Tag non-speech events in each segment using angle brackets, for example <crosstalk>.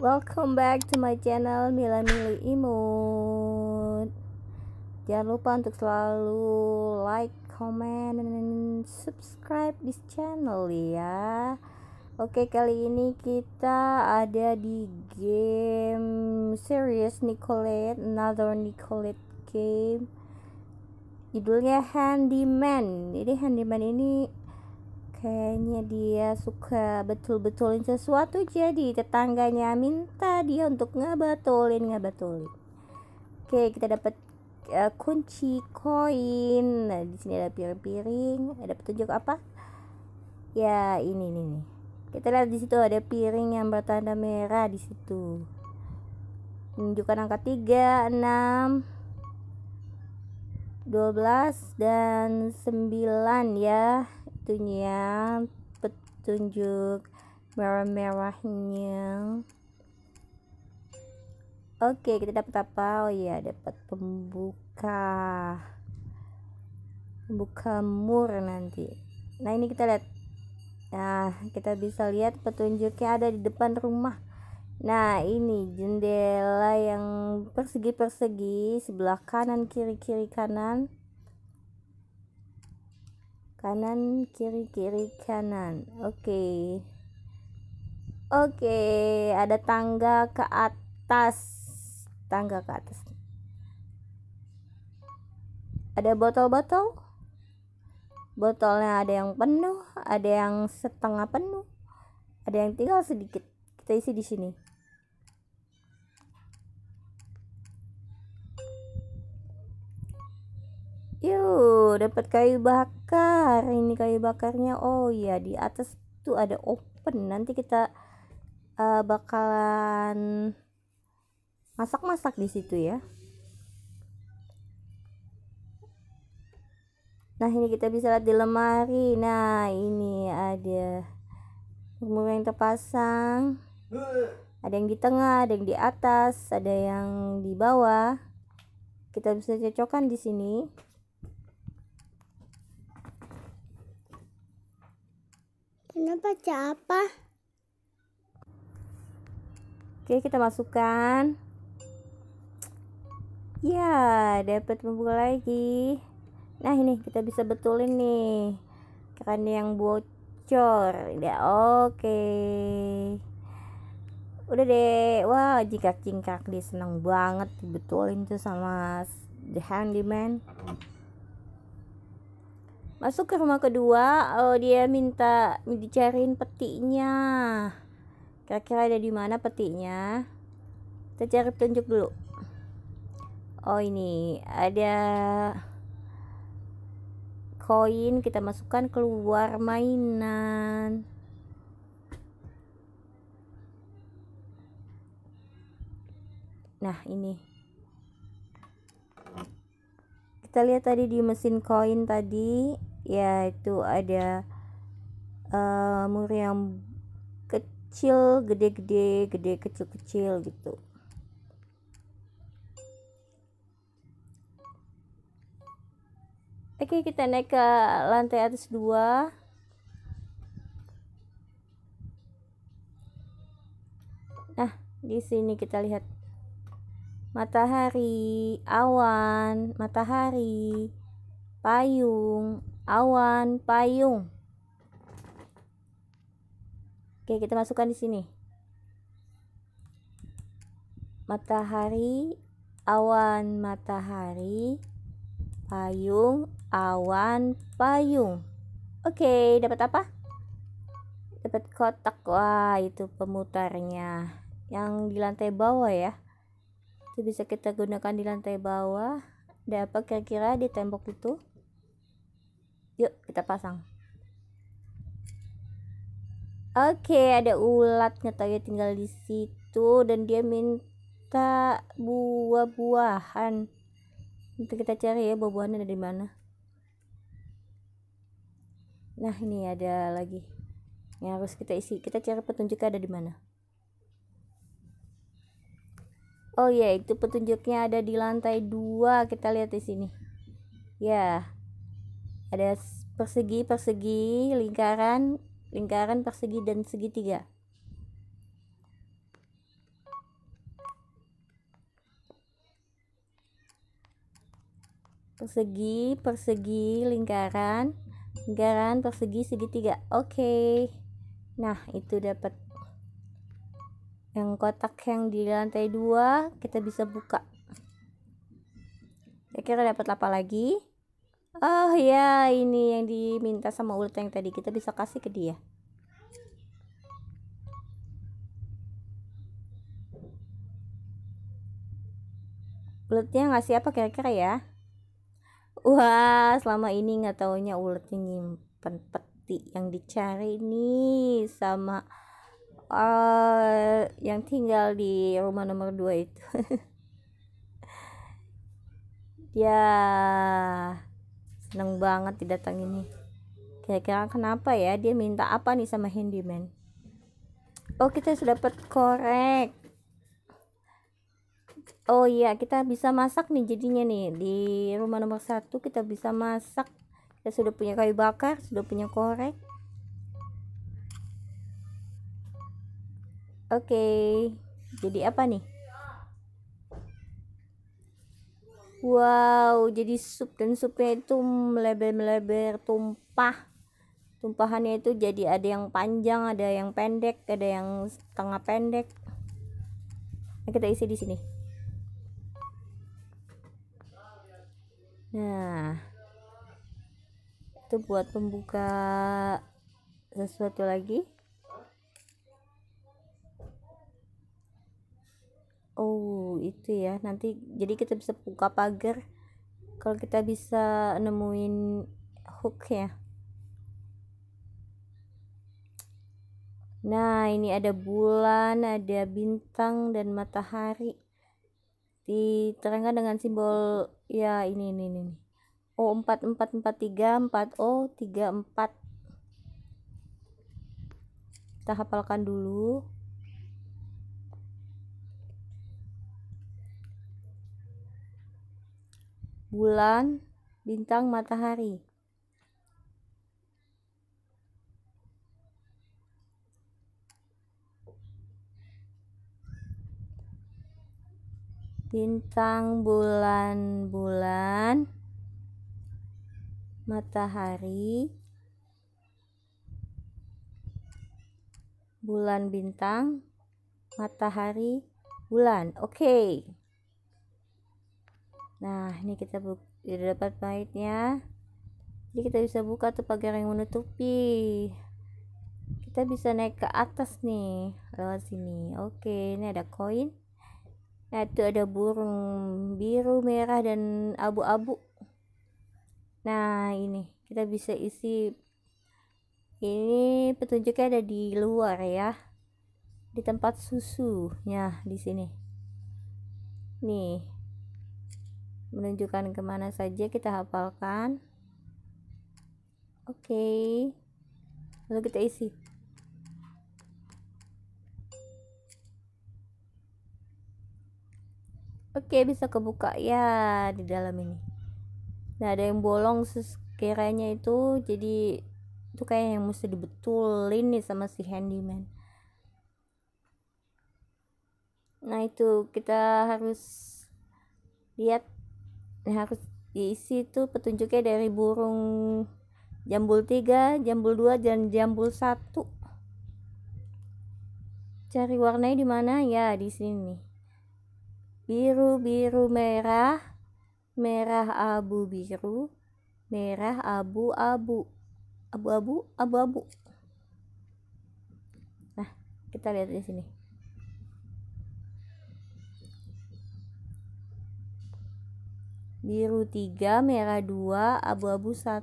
Welcome back to my channel Mila Mili Imut Jangan lupa untuk selalu like, comment, dan subscribe di channel ya Oke kali ini kita ada di game series Nicolette Another Nicolette game Judulnya Handyman Jadi Handyman ini Kayaknya dia suka betul-betulin sesuatu jadi tetangganya minta dia untuk ngebetulin ngebetulin Oke, kita dapat uh, eh, kunci koin. Nah, di sini ada piring-piring. Ada petunjuk apa? Ya, ini nih. nih. Kita lihat di situ ada piring yang bertanda merah di situ. Menunjukkan angka 3, 6 12 dan 9 ya waktunya petunjuk merah-merahnya oke kita dapat apa oh iya dapat pembuka pembuka mur nanti nah ini kita lihat nah kita bisa lihat petunjuknya ada di depan rumah nah ini jendela yang persegi-persegi sebelah kanan kiri kiri kanan kanan kiri kiri kanan oke oke ada tangga ke atas tangga ke atas ada botol-botol botolnya ada yang penuh ada yang setengah penuh ada yang tinggal sedikit kita isi di sini Yuk, dapat kayu bakar. Ini kayu bakarnya. Oh iya, di atas tuh ada open. Nanti kita uh, bakalan masak-masak di situ ya. Nah, ini kita bisa lihat di lemari. Nah, ini ada rumah yang terpasang. Ada yang di tengah, ada yang di atas, ada yang di bawah. Kita bisa cocokkan di sini. Ini baca apa? Oke, kita masukkan. Ya, dapat membuka lagi. Nah, ini kita bisa betulin nih. Karena yang bocor. Ya, oke. Okay. Udah deh. Wah, jika cingkak dia senang banget dibetulin tuh sama the handyman masuk ke rumah kedua oh, dia minta dicariin petinya kira-kira ada di mana petinya kita cari petunjuk dulu oh ini ada koin kita masukkan keluar mainan nah ini kita lihat tadi di mesin koin tadi yaitu ada uh, mur yang kecil gede-gede gede kecil-kecil gitu Oke kita naik ke lantai atas dua Nah di sini kita lihat matahari, awan, matahari, payung, awan, payung. Oke, kita masukkan di sini. Matahari, awan matahari, payung, awan payung. Oke, dapat apa? Dapat kotak. Wah, itu pemutarnya. Yang di lantai bawah ya. Itu bisa kita gunakan di lantai bawah. Ada apa kira-kira di tembok itu? yuk kita pasang oke okay, ada ulatnya tadi ya, tinggal di situ dan dia minta buah-buahan nanti kita cari ya buah-buahan ada di mana nah ini ada lagi yang harus kita isi kita cari petunjuknya ada di mana oh ya yeah, itu petunjuknya ada di lantai dua kita lihat di sini ya yeah ada persegi persegi lingkaran lingkaran persegi dan segitiga persegi persegi lingkaran lingkaran persegi segitiga oke okay. nah itu dapat yang kotak yang di lantai dua kita bisa buka kira-kira dapat apa lagi oh ya ini yang diminta sama ulat yang tadi kita bisa kasih ke dia Ulatnya ngasih apa kira-kira ya wah selama ini nggak taunya ulatnya nyimpen peti yang dicari nih sama uh, yang tinggal di rumah nomor 2 itu ya <laughs> seneng banget didatangin nih kira-kira kenapa ya dia minta apa nih sama handyman oh kita sudah dapat korek oh iya kita bisa masak nih jadinya nih di rumah nomor satu kita bisa masak kita sudah punya kayu bakar sudah punya korek oke okay. jadi apa nih wow jadi sup dan supnya itu melebar-melebar tumpah tumpahannya itu jadi ada yang panjang ada yang pendek ada yang setengah pendek nah, kita isi di sini nah itu buat pembuka sesuatu lagi gitu ya nanti jadi kita bisa buka pagar kalau kita bisa nemuin hook ya Nah, ini ada bulan, ada bintang dan matahari. Diterangkan dengan simbol ya ini ini ini. O 4443 4O 34. Kita hafalkan dulu. bulan, bintang, matahari. Bintang, bulan, bulan, matahari, bulan, bintang, matahari, bulan. Oke. Okay nah ini kita sudah dapat pahitnya jadi kita bisa buka tuh pagar yang menutupi kita bisa naik ke atas nih lewat sini oke ini ada koin nah itu ada burung biru merah dan abu-abu nah ini kita bisa isi ini petunjuknya ada di luar ya di tempat susunya di sini nih menunjukkan kemana saja kita hafalkan oke okay. lalu kita isi oke okay, bisa kebuka ya di dalam ini nah ada yang bolong sekiranya itu jadi itu kayak yang mesti dibetulin nih sama si handyman nah itu kita harus lihat nah harus diisi tuh petunjuknya dari burung jambul 3, jambul 2 dan jambul 1. Cari warnanya di mana? Ya, di sini. Biru, biru, merah, merah abu biru, merah abu-abu. Abu-abu, abu-abu. Nah, kita lihat di sini. biru 3 merah 2 abu-abu 1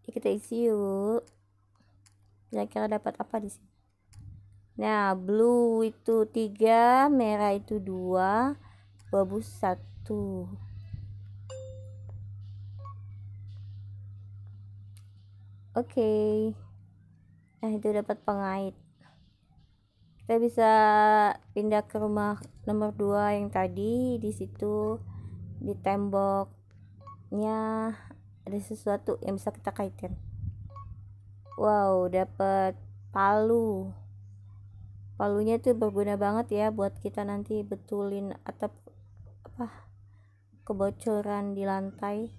Jadi kita isi yuk kira-kira dapat apa di sini nah blue itu 3 merah itu 2 abu-abu 1 Oke, okay. nah itu dapat pengait kita bisa pindah ke rumah nomor 2 yang tadi di situ di temboknya ada sesuatu yang bisa kita kaitkan wow dapat palu palunya tuh berguna banget ya buat kita nanti betulin atap apa kebocoran di lantai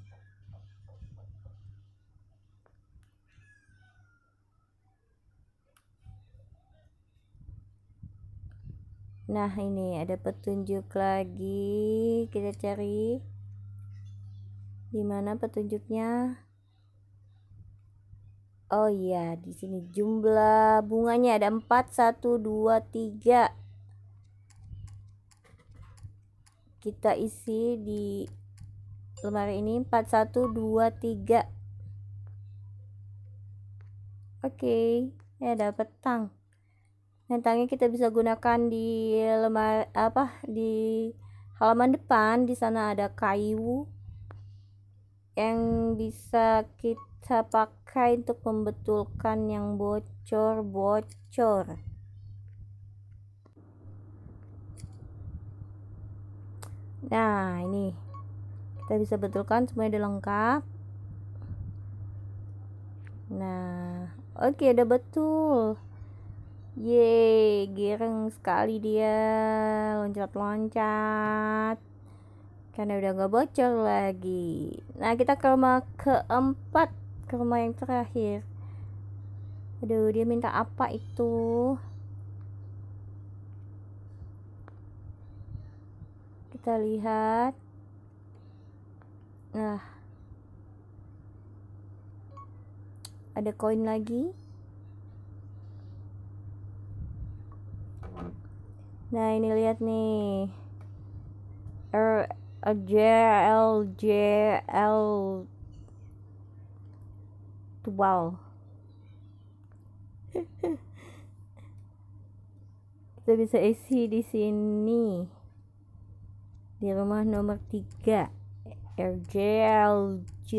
nah ini ada petunjuk lagi kita cari di mana petunjuknya oh iya di sini jumlah bunganya ada empat satu dua tiga kita isi di lemari ini empat satu dua tiga oke ya dapat tang Nentangnya kita bisa gunakan di lemar apa di halaman depan. Di sana ada kayu yang bisa kita pakai untuk membetulkan yang bocor-bocor. Nah, ini kita bisa betulkan semuanya udah lengkap. Nah, oke, okay, udah betul. Yeay, gireng sekali dia loncat-loncat. Karena udah gak bocor lagi. Nah, kita ke rumah keempat, ke rumah yang terakhir. Aduh, dia minta apa itu? Kita lihat. Nah. Ada koin lagi. nah ini lihat nih R er, J L J L Tubal <laughs> kita bisa isi di sini di rumah nomor 3 RJLJ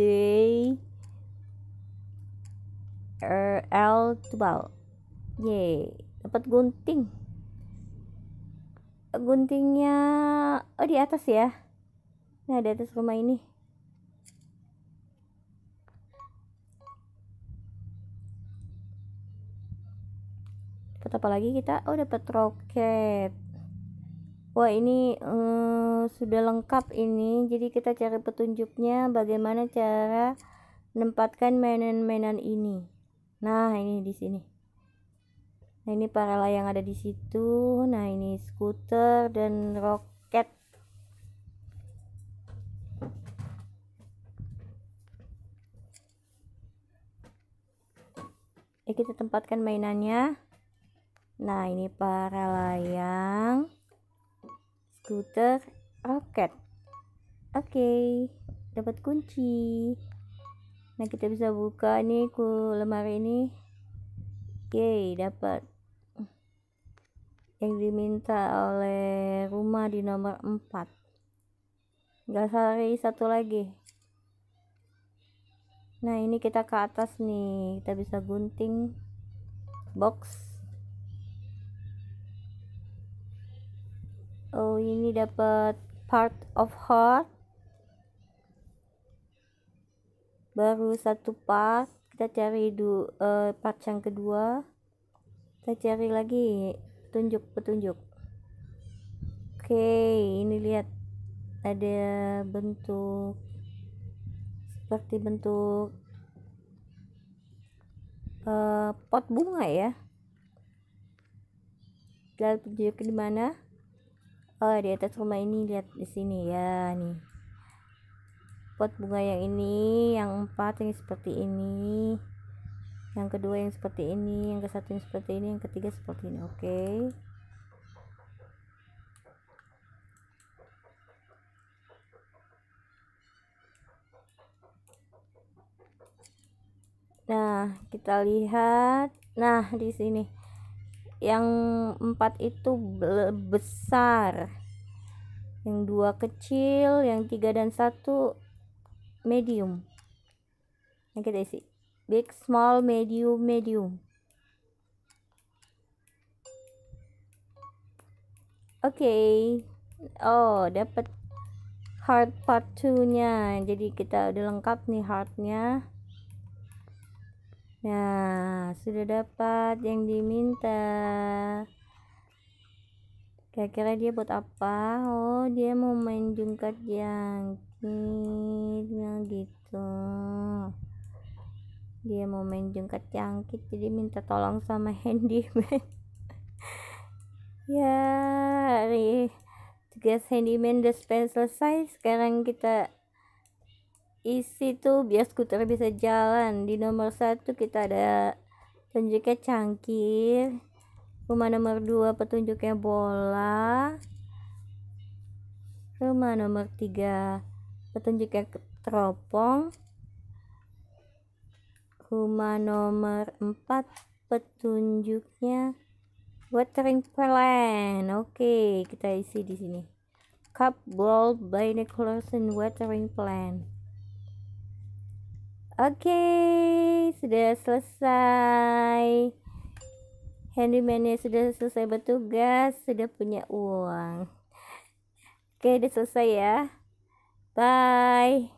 RL Tubal Yeay dapat gunting guntingnya oh di atas ya nah di atas rumah ini dapat apa lagi kita oh dapat roket wah ini um, sudah lengkap ini jadi kita cari petunjuknya bagaimana cara menempatkan mainan-mainan ini nah ini di sini nah ini paralayang layang ada di situ nah ini skuter dan roket ya kita tempatkan mainannya nah ini para layang skuter roket oke okay. dapat kunci nah kita bisa buka nih ku lemari ini Oke, dapat yang diminta oleh rumah di nomor 4 gak sari satu lagi nah ini kita ke atas nih kita bisa gunting box oh ini dapat part of heart baru satu part kita cari du, uh, part yang kedua kita cari lagi petunjuk petunjuk oke ini lihat ada bentuk seperti bentuk uh, pot bunga ya lalu petunjuk di mana oh di atas rumah ini lihat di sini ya nih pot bunga yang ini yang empat ini seperti ini yang kedua yang seperti ini yang ke satu yang seperti ini yang ketiga seperti ini oke okay. Nah, kita lihat. Nah, di sini yang empat itu besar, yang dua kecil, yang tiga dan satu medium. Yang kita isi big small medium medium oke okay. oh dapat heart part 2 nya jadi kita udah lengkap nih heartnya nah sudah dapat yang diminta kira-kira dia buat apa oh dia mau main jungkat yang gitu dia mau main jungkat jangkit jadi minta tolong sama handyman <laughs> ya hari tugas handyman udah selesai sekarang kita isi tuh biar skuter bisa jalan di nomor satu kita ada petunjuknya cangkir rumah nomor dua petunjuknya bola rumah nomor tiga petunjuknya teropong rumah nomor 4 petunjuknya watering plan Oke, okay, kita isi di sini. Cup bowl the and watering plan Oke, okay, sudah selesai. Handymannya sudah selesai bertugas, sudah punya uang. Oke, okay, sudah selesai ya. Bye.